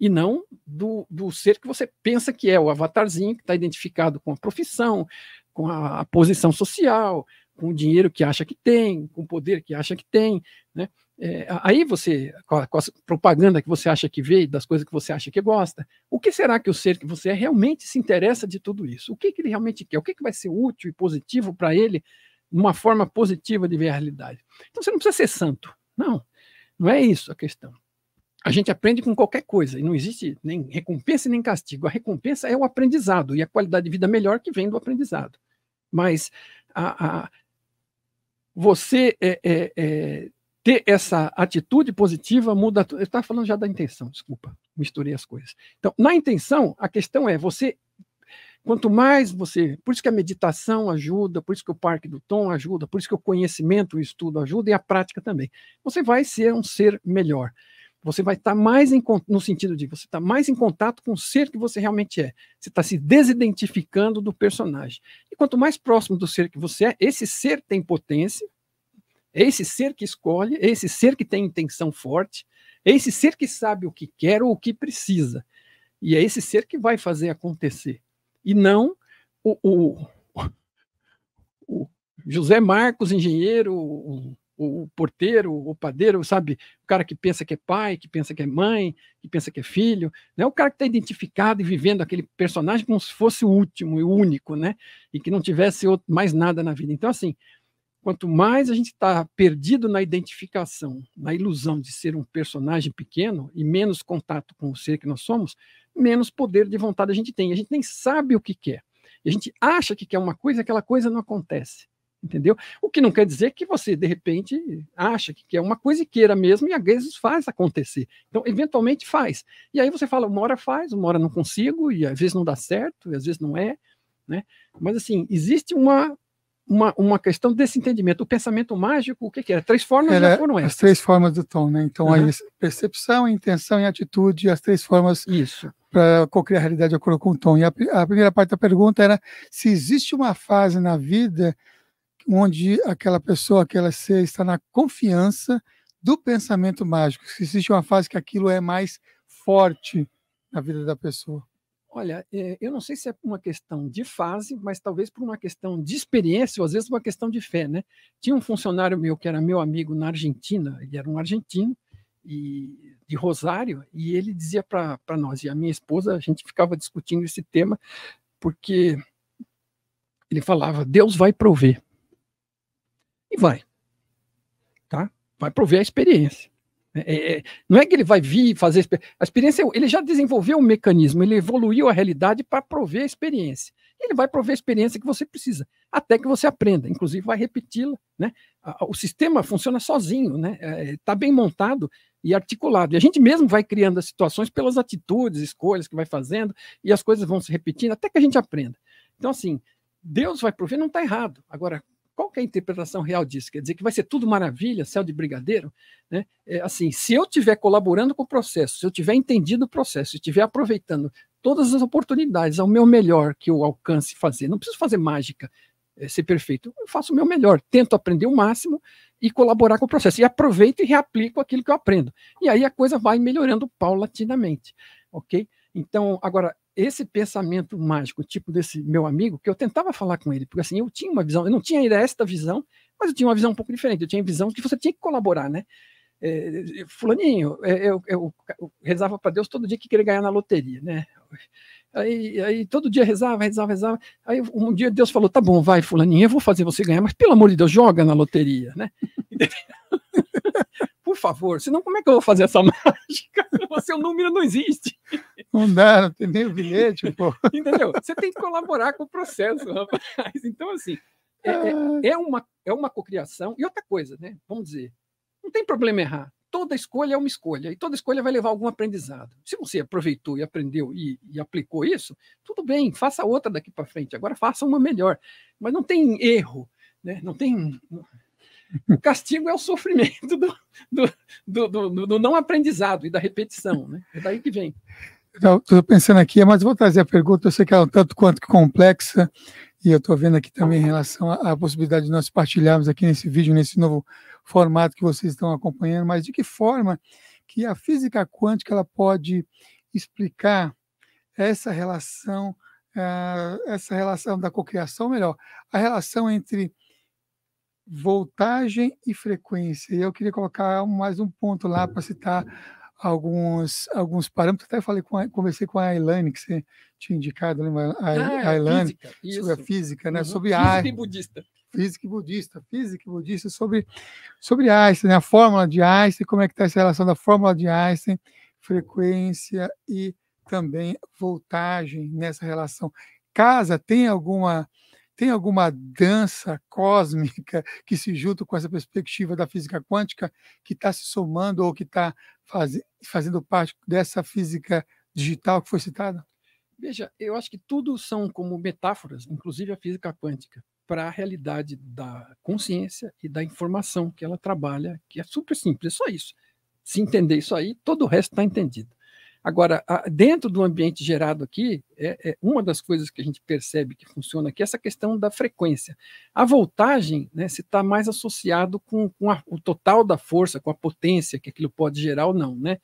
E não do, do ser que você pensa que é, o avatarzinho que está identificado com a profissão, com a, a posição social, com o dinheiro que acha que tem, com o poder que acha que tem, né? É, aí você, com a, com a, propaganda que você acha que vê, das coisas que você acha que gosta, o que será que o ser que você é realmente se interessa de tudo isso? O que, que ele realmente quer? O que, que vai ser útil e positivo para ele, numa forma positiva de ver a realidade? Então você não precisa ser santo, não. Não é isso a questão. A gente aprende com qualquer coisa e não existe nem recompensa nem castigo. A recompensa é o aprendizado e a qualidade de vida melhor que vem do aprendizado. Mas a, a você é, é, é ter essa atitude positiva muda tudo. Eu estava falando já da intenção, desculpa, misturei as coisas. Então, na intenção, a questão é você. Quanto mais você. Por isso que a meditação ajuda, por isso que o parque do tom ajuda, por isso que o conhecimento, o estudo ajuda e a prática também. Você vai ser um ser melhor. Você vai estar tá mais em, no sentido de você estar tá mais em contato com o ser que você realmente é. Você está se desidentificando do personagem. E quanto mais próximo do ser que você é, esse ser tem potência, é esse ser que escolhe, é esse ser que tem intenção forte, é esse ser que sabe o que quer ou o que precisa. E é esse ser que vai fazer acontecer. E não o, o, o José Marcos, engenheiro, o, o, porteiro, o padeiro, sabe? O cara que pensa que é pai, que pensa que é mãe, que pensa que é filho. Né? O cara que está identificado e vivendo aquele personagem como se fosse o último e o único, né? E que não tivesse outro, mais nada na vida. Então, assim, Quanto mais a gente está perdido na identificação, na ilusão de ser um personagem pequeno e menos contato com o ser que nós somos, menos poder de vontade a gente tem. A gente nem sabe o que quer. a gente acha que quer uma coisa, aquela coisa não acontece. Entendeu? O que não quer dizer que você, de repente, acha que quer uma coisa e queira mesmo, e às vezes faz acontecer. Então, eventualmente faz. E aí você fala, uma hora faz, uma hora não consigo, e às vezes não dá certo, e às vezes não é. Né? Mas, assim, existe uma uma, uma questão desse entendimento. O pensamento mágico, o que, que era? Três formas era, já foram essas. As três formas do tom, né? Então, uhum. aí, percepção, intenção e atitude, as três formas Isso. para co-criar a realidade de acordo com o tom. E a, a primeira parte da pergunta era se existe uma fase na vida onde aquela pessoa, aquela ser, está na confiança do pensamento mágico, se existe uma fase que aquilo é mais forte na vida da pessoa. Olha, eh, eu não sei se é uma questão de fase, mas talvez por uma questão de experiência, ou às vezes uma questão de fé, né? Tinha um funcionário meu que era meu amigo na Argentina, ele era um argentino, e, de Rosário, e ele dizia para nós, e a minha esposa, a gente ficava discutindo esse tema, porque ele falava: Deus vai prover. E vai. Tá? Vai prover a experiência. É, é, não é que ele vai vir fazer a experiência, é, ele já desenvolveu um mecanismo, ele evoluiu a realidade para prover a experiência. Ele vai prover a experiência que você precisa, até que você aprenda, inclusive vai repeti-la. Né? O sistema funciona sozinho, está né? É, tá bem montado e articulado. E a gente mesmo vai criando as situações pelas atitudes, escolhas que vai fazendo, e as coisas vão se repetindo até que a gente aprenda. Então, assim, Deus vai prover, não está errado. Agora, qual que é a interpretação real disso? Quer dizer que vai ser tudo maravilha, céu de brigadeiro? Né? É, assim, se eu estiver colaborando com o processo, se eu tiver entendido o processo, se estiver aproveitando todas as oportunidades ao meu melhor que eu alcance fazer, não preciso fazer mágica, é, ser perfeito, eu faço o meu melhor, tento aprender o máximo e colaborar com o processo, e aproveito e reaplico aquilo que eu aprendo. E aí a coisa vai melhorando paulatinamente, ok? Então, agora, esse pensamento mágico, tipo desse meu amigo, que eu tentava falar com ele, porque assim, eu tinha uma visão, eu não tinha ainda esta visão, mas eu tinha uma visão um pouco diferente, eu tinha visão que você tinha que colaborar, né? É, é fulaninho, eu, é, é, eu, eu rezava para Deus todo dia que queria ganhar na loteria, né? Aí, aí, todo dia rezava, rezava, rezava. Aí um dia Deus falou: tá bom, vai, fulaninho, eu vou fazer você ganhar, mas pelo amor de Deus, joga na loteria, né? [LAUGHS] por favor, senão como é que eu vou fazer essa [LAUGHS] mágica? O seu é número não existe. Não dá, não tem nem o bilhete, pô. [LAUGHS] Entendeu? Você tem que colaborar com o processo, rapaz. Então, assim, é, é, ah. é uma, é uma cocriação. E outra coisa, né? Vamos dizer, não tem problema errar. Toda escolha é uma escolha e toda escolha vai levar algum aprendizado. Se você aproveitou e aprendeu e, e aplicou isso, tudo bem, faça outra daqui para frente. Agora faça uma melhor. Mas não tem erro, né? Não tem o castigo é o sofrimento do, do, do, do, não aprendizado e da repetição, né? É daí que vem. Estou pensando aqui, mas vou trazer a pergunta, eu sei que ela é um tanto quanto complexa, e eu estou vendo aqui também em relação à possibilidade de nós partilharmos aqui nesse vídeo, nesse novo formato que vocês estão acompanhando, mas de que forma que a física quântica ela pode explicar essa relação, ah, essa relação da cocriação, melhor, a relação entre voltagem e frequência. E eu queria colocar mais um ponto lá para citar alguns, alguns parâmetros. Até falei com a, conversei com a Elaine, que você tinha indicado, lembra? A, ah, a é Elaine, física, sobre a física, né? Uhum. sobre a [LAUGHS] Física e budista. Física e budista, física e budista, sobre, sobre Einstein, né? a fórmula de Einstein, como é que está essa relação da fórmula de Einstein, frequência e também voltagem nessa relação. Casa tem alguma tem alguma dança cósmica [LAUGHS] que se junta com essa perspectiva da física quântica que está se somando ou que está faz, fazendo parte dessa física digital que foi citada? Veja, eu acho que tudo são como metáforas, inclusive a física quântica, para a realidade da consciência e da informação que ela trabalha, que é super simples, é só isso. Se entender isso aí, todo o resto está entendido. Agora, dentro do ambiente gerado aqui, é, é, uma das coisas que a gente percebe que funciona aqui é essa questão da frequência. A voltagem né, se está mais associado com, com a, o total da força, com a potência que aquilo pode gerar ou não. Né?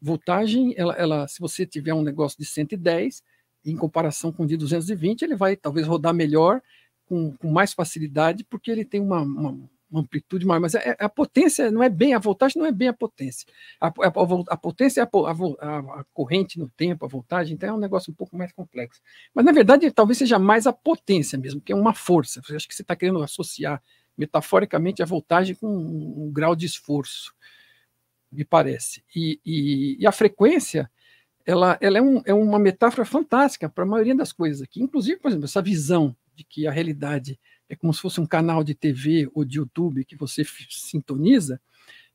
Voltagem, ela, ela, se você tiver um negócio de 110, em comparação com o de 220, ele vai talvez rodar melhor, com, com mais facilidade, porque ele tem uma, uma uma amplitude maior, mas a, é, é a, potência não é bem, a voltagem não é bem a potência. A, a, a potência é a, corrente no tempo, a voltagem, então é um negócio um pouco mais complexo. Mas na verdade talvez seja mais a potência mesmo, que é uma força. acho que você está querendo associar metaforicamente a voltagem com um, um grau de esforço, me parece. E, e, e a frequência. Ela, ela é, um, é uma metáfora fantástica para a maioria das coisas aqui, inclusive, por exemplo, essa visão de que a realidade é como se fosse um canal de TV ou de YouTube que você sintoniza,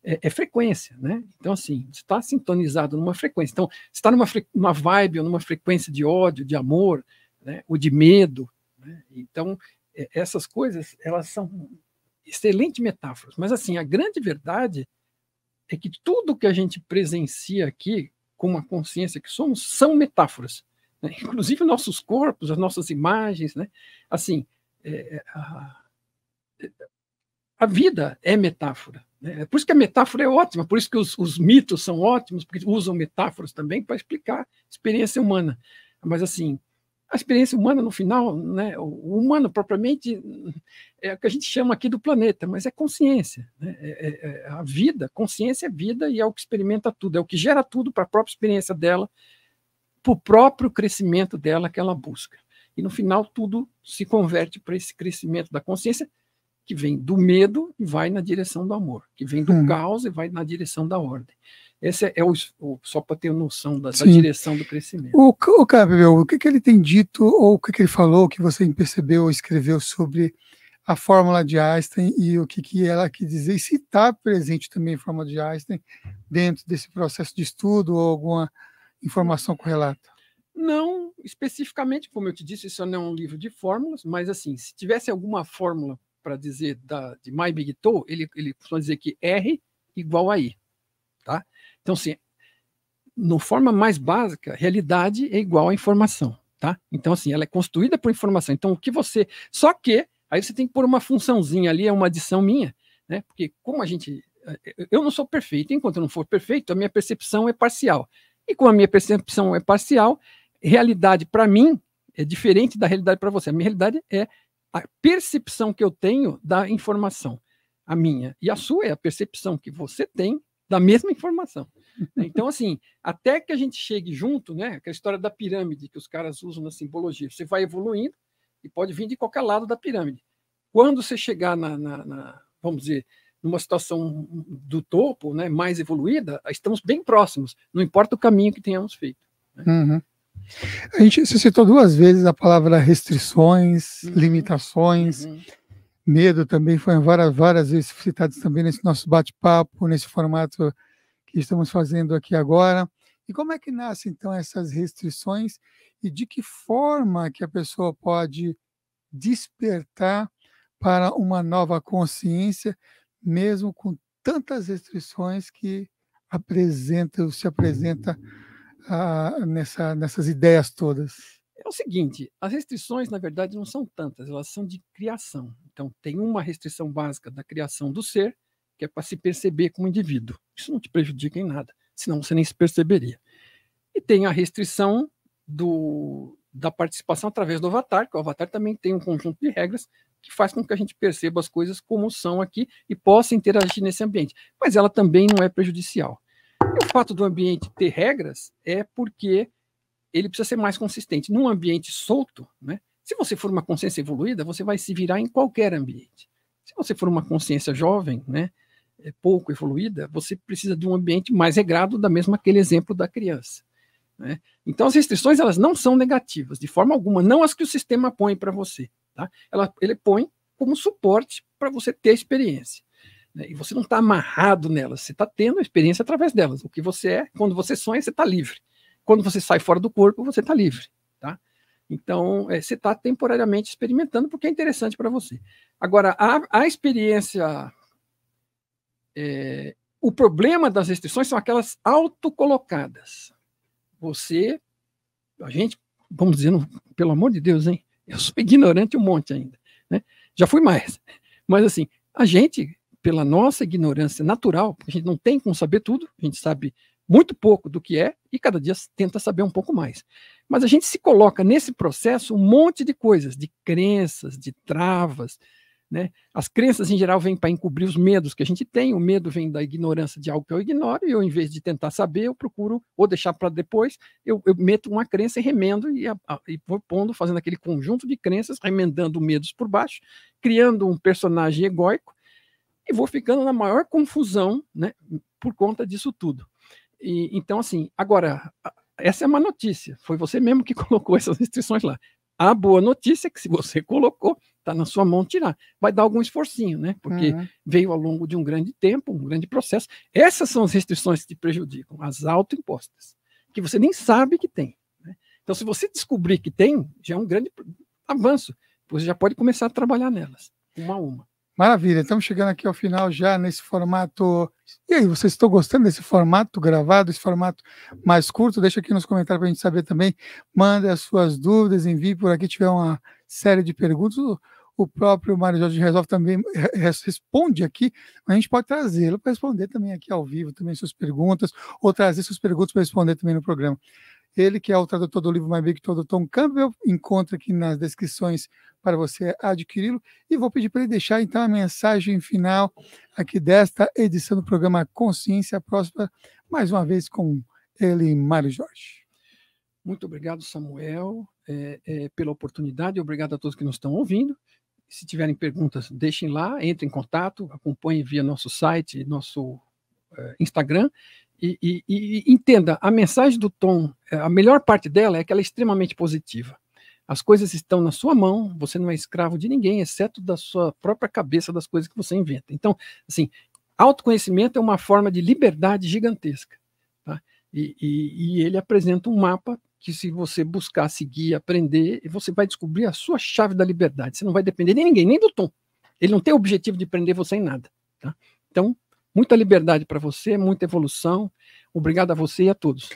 é, é, frequência, né? Então, assim, você está sintonizado numa frequência. Então, você está numa uma vibe ou numa frequência de ódio, de amor, né? ou de medo. Né? Então, é, essas coisas, elas são excelentes metáforas. Mas, assim, a grande verdade é que tudo que a gente presencia aqui, com a consciência que somos, são metáforas. Né? Inclusive nossos corpos, as nossas imagens, né? Assim, é, é, a, a, vida é metáfora. Né? É por isso que a metáfora é ótima, por isso que os, os mitos são ótimos, porque usam metáforas também para explicar a experiência humana. Mas, assim, a experiência humana, no final, né, o humano propriamente é o que a gente chama aqui do planeta, mas é consciência. Né? É, é, é, a vida, consciência é vida e é o que experimenta tudo, é o que gera tudo para a própria experiência dela, para o próprio crescimento dela que ela busca. E no final, tudo se converte para esse crescimento da consciência que vem do medo e vai na direção do amor, que vem do hum. caos e vai na direção da ordem. Esse é o, o só para ter noção da, da direção do crescimento. O, o Gabriel, o que, que ele tem dito ou o que, que ele falou que você percebeu ou escreveu sobre a fórmula de Einstein e o que, que ela quer dizer, e se está presente também a fórmula de Einstein dentro desse processo de estudo ou alguma informação correlata? Não especificamente, como eu te disse, isso não é um livro de fórmulas, mas assim, se tivesse alguma fórmula para dizer da, de My Big Toe, ele, ele costuma dizer que R igual a I. Tá? Então, assim, no forma mais básica, realidade é igual à informação. Tá? Então, assim, ela é construída por informação. Então, o que você. Só que aí você tem que pôr uma funçãozinha ali, é uma adição minha, né? Porque como a gente. Eh, eu não sou perfeito, enquanto eu não for perfeito, a minha percepção é parcial. E como a minha percepção é parcial, realidade para mim é diferente da realidade para você. A minha realidade é a percepção que eu tenho da informação, a minha. E a sua é a percepção que você tem da mesma informação. Né? Então, assim, até que a gente chegue junto, né? Aquela história da pirâmide que os caras usam na simbologia. Você vai evoluindo e pode vir de qualquer lado da pirâmide. Quando você chegar na, na, na vamos dizer, numa situação do topo, né, mais evoluída, estamos bem próximos. Não importa o caminho que tenhamos feito. Né? Uhum. A gente se citou duas vezes a palavra restrições, uhum. limitações. Uhum. Medo também foi várias, várias vezes citado também nesse nosso bate-papo, nesse formato que estamos fazendo aqui agora. E como é que nascem, então, essas restrições e de que forma que a pessoa pode despertar para uma nova consciência, mesmo com tantas restrições que apresenta, se apresenta nessa, nessas ideias todas? É o seguinte, as restrições, na verdade, não são tantas, elas são de criação. Então, tem uma restrição básica da criação do ser, que é para se perceber como indivíduo. Isso não te prejudica em nada, senão você nem se perceberia. E tem a restrição do, da participação através do avatar, que o avatar também tem um conjunto de regras que faz com que a gente perceba as coisas como são aqui e possa interagir nesse ambiente. Mas ela também não é prejudicial próprio fato do ambiente ter regras é porque ele precisa ser mais consistente. Num ambiente solto, né, se você for uma consciência evoluída, você vai se virar em qualquer ambiente. Se você for uma consciência jovem, né, é pouco evoluída, você precisa de um ambiente mais regrado, da mesma aquele exemplo da criança. Né? Então as restrições elas não são negativas de forma alguma, não as que o sistema põe para você. Tá? Ela, ele põe como suporte para você ter experiência. Né? E você não está amarrado nelas, você está tendo a experiência através delas. O que você é, quando você sonha, você está livre. Quando você sai fora do corpo, você está livre. Tá? Então, é, você está temporariamente experimentando porque é interessante para você. Agora, a, a experiência. É, o problema das restrições são aquelas autocolocadas. Você, a gente, vamos dizer, pelo amor de Deus, hein? Eu sou ignorante um monte ainda. Né? Já fui mais. Mas, assim, a gente pela nossa ignorância natural, a gente não tem como saber tudo, a gente sabe muito pouco do que é e cada dia tenta saber um pouco mais. Mas a gente se coloca nesse processo um monte de coisas, de crenças, de travas. Né? As crenças, em geral, vêm para encobrir os medos que a gente tem. O medo vem da ignorância de algo que eu ignoro, e eu, em vez de tentar saber, eu procuro ou deixar para depois, eu, eu, meto uma crença e remendo, e, a, a, e vou pondo, fazendo aquele conjunto de crenças, remendando medos por baixo, criando um personagem egóico, e vou ficando na maior confusão, né, por conta disso tudo. E, então, assim, agora, essa é uma notícia, foi você mesmo que [LAUGHS] colocou essas restrições lá. A boa notícia é que se você colocou, está na sua mão tirar. Vai dar algum esforcinho, né? Porque uhum. veio ao longo de um grande tempo, um grande processo. Essas são as restrições que te prejudicam, as autoimpostas, que você nem sabe que tem. Né? Então, se você descobrir que tem, já é um grande avanço. Você já pode começar a trabalhar nelas, uma a uma. Maravilha, estamos chegando aqui ao final já nesse formato. E aí, vocês estão gostando desse formato gravado, esse formato mais curto? Deixa aqui nos comentários para a gente saber também. Manda as suas dúvidas, envie por aqui, tiver uma série de perguntas. O próprio Mário Jorge resolve também responde aqui. A gente pode trazê-lo para responder também aqui ao vivo também suas perguntas, ou trazer suas perguntas para responder também no programa. Ele, que é o tradutor do livro My Big Todo Tom Campbell, encontra aqui nas descrições para você adquiri-lo. E vou pedir para ele deixar então a mensagem final aqui desta edição do programa Consciência Próspera, mais uma vez com ele, Mário Jorge. Muito obrigado, Samuel, é, é, pela oportunidade. Obrigado a todos que nos estão ouvindo. Se tiverem perguntas, deixem lá, entrem em contato, acompanhem via nosso site, nosso é, Instagram e, e, e, entenda, a mensagem do Tom, é, a melhor parte dela é que ela é extremamente positiva. As coisas estão na sua mão, você não é escravo de ninguém, exceto da sua própria cabeça, das coisas que você inventa. Então, assim, autoconhecimento é uma forma de liberdade gigantesca. Tá? E, e, e ele apresenta um mapa que, se você buscar seguir, aprender, você vai descobrir a sua chave da liberdade. Você não vai depender de ninguém, nem do Tom. Ele não tem o objetivo de prender você em nada. Tá? Então, Muita liberdade para você, muita evolução. Obrigado a você e a todos.